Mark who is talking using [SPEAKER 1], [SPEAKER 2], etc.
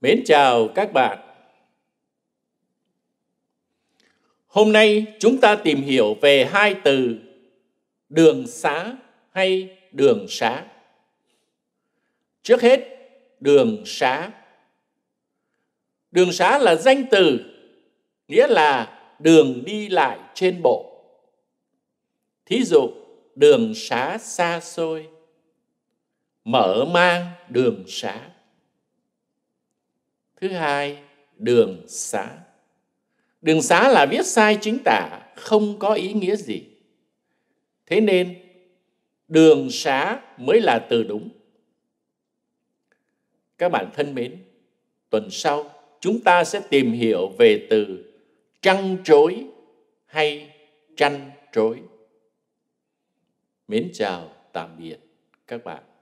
[SPEAKER 1] Mến chào các bạn. Hôm nay chúng ta tìm hiểu về hai từ đường xá hay đường xá. Trước hết, đường xá. Đường xá là danh từ, nghĩa là đường đi lại trên bộ. Thí dụ, đường xá xa xôi, mở mang đường xá Thứ hai, đường xá. Đường xá là viết sai chính tả, không có ý nghĩa gì. Thế nên, đường xá mới là từ đúng. Các bạn thân mến, tuần sau chúng ta sẽ tìm hiểu về từ trăn trối hay tranh trối. Mến chào, tạm biệt các bạn.